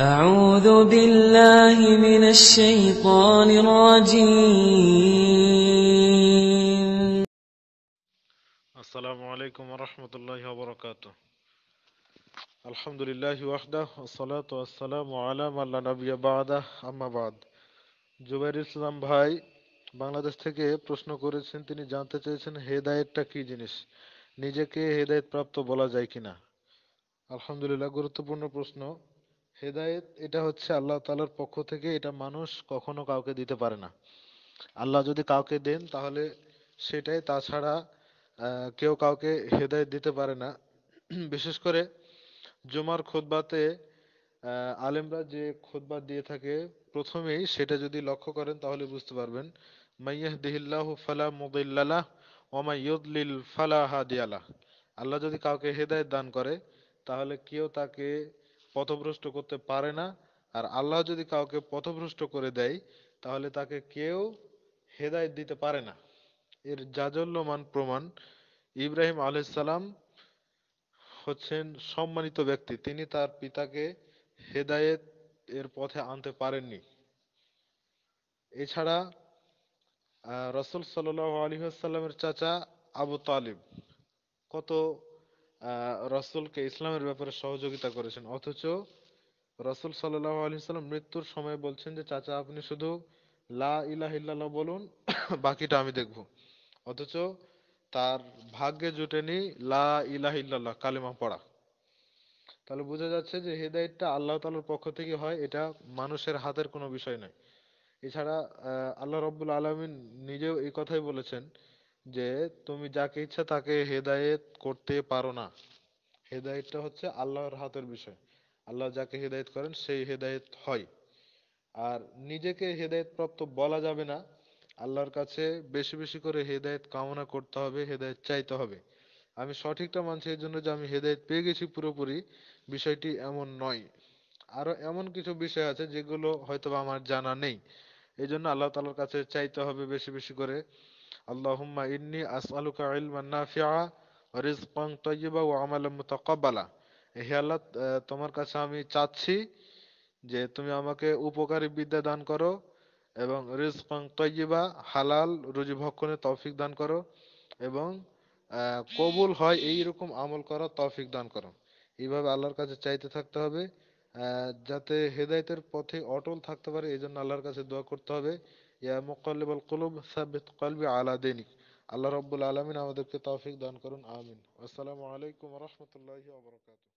أعوذ بالله من الشيطان الرجيم السلام عليكم ورحمة الله وبركاته الحمد لله وحده والصلاة والسلام على من لا نبي بعده أما بعد জুবাইর ইসলাম ভাই বাংলাদেশ থেকে প্রশ্ন করেছেন তিনি জানতে চেয়েছেন হেদায়েতটা কি জিনিস নিজেকে হেদায়েত প্রাপ্ত বলা যায় কিনা আলহামদুলিল্লাহ গুরুত্বপূর্ণ প্রশ্ন হেদায়েত এটা হচ্ছে আল্লাহ তালার পক্ষ থেকে এটা মানুষ কখনো কাউকে দিতে পারে না আল্লাহ যদি কাউকে দেন তাহলে সেটাই তাছাড়া কেউ কাউকে হেদায়েত দিতে পারে না বিশেষ করে জুমার খোদবাতে আলেমরা যে খোদবা দিয়ে থাকে প্রথমেই সেটা যদি লক্ষ্য করেন তাহলে বুঝতে পারবেন মাইয়াহদিহিল্লাহু ফালা মুদিল্লালাহ ওয়া ইউদলিল ফালা হাদিয়ালাহ আল্লাহ যদি কাউকে হেদায়েত দান করে তাহলে কেউ তাকে পথভ্রষ্ট করতে পারে না আর আল্লাহ যদি কাউকে পথভ্রষ্ট করে দেয় তাহলে তাকে কেউ হেদায়ত দিতে পারে না এর জাজল্যমান প্রমাণ ইব্রাহিম আলাইসাল্লাম হচ্ছেন সম্মানিত ব্যক্তি তিনি তার পিতাকে হেদায়েত এর পথে আনতে পারেননি এছাড়া রসুল সাল্লাহ আলী চাচা আবু তালিব কত রসুলকে ইসলামের ব্যাপারে সহযোগিতা করেছেন অথচ রসুল সাল্লাহ আলহিসাল্লাম মৃত্যুর সময় বলছেন যে চাচা আপনি শুধু লা ইলাহ ইল্লাল্লাহ বলুন বাকিটা আমি দেখব অথচ তার ভাগ্যে জুটেনি লা ইলাহ ইল্লাল্লাহ কালিমা পড়া তাহলে বোঝা যাচ্ছে যে হেদায়তটা আল্লাহ তাআলার পক্ষ থেকে হয় এটা মানুষের হাতের কোনো বিষয় নয় এছাড়া আল্লাহ রব্বুল আলামিন নিজেও এই কথাই বলেছেন যে তুমি যাকে ইচ্ছা তাকে হেদায়েত করতে পারো না হেদায়েতটা হচ্ছে আল্লাহর হাতের বিষয় আল্লাহ যাকে হেদায়েত করেন সেই হেদায়েত হয় আর নিজেকে হেদায়েত প্রাপ্ত বলা যাবে না আল্লাহর কাছে বেশি বেশি করে হেদায়েত কামনা করতে হবে হেদায়েত চাইতে হবে আমি সঠিকটা মানছি এই জন্য যে আমি হেদায়েত পেয়ে গেছি পুরোপুরি বিষয়টি এমন নয় আরো এমন কিছু বিষয় আছে যেগুলো হয়তো আমার জানা নেই এই জন্য আল্লাহ তালার কাছে চাইতে হবে বেশি বেশি করে আল্লাহুম্মা ইন্নি আসআলুকা ইলমান নাফিআ রিজকান তাইয়্যিবা ওয়া আমালান মুতাকাব্বালা হে আল্লাহ তোমার কাছে আমি চাচ্ছি যে তুমি আমাকে উপকারী বিদ্যা দান করো এবং রিজকান তাইয়্যিবা হালাল রুজি ভক্ষণে তৌফিক দান করো এবং কবুল হয় এইরকম আমল করার তৌফিক দান করো এইভাবে আল্লাহর কাছে চাইতে থাকতে হবে যাতে হেদায়তের পথে অটল থাকতে পারে এই জন্য আল্লাহর কাছে দোয়া করতে হবে ইয়া মোকাল্লিবাল কলব সাবিত কলবি আলা দেনিক আল্লাহ রব্বুল আলমিন আমাদেরকে তৌফিক দান করুন আমিন আসসালামু আলাইকুম রহমতুল্লাহি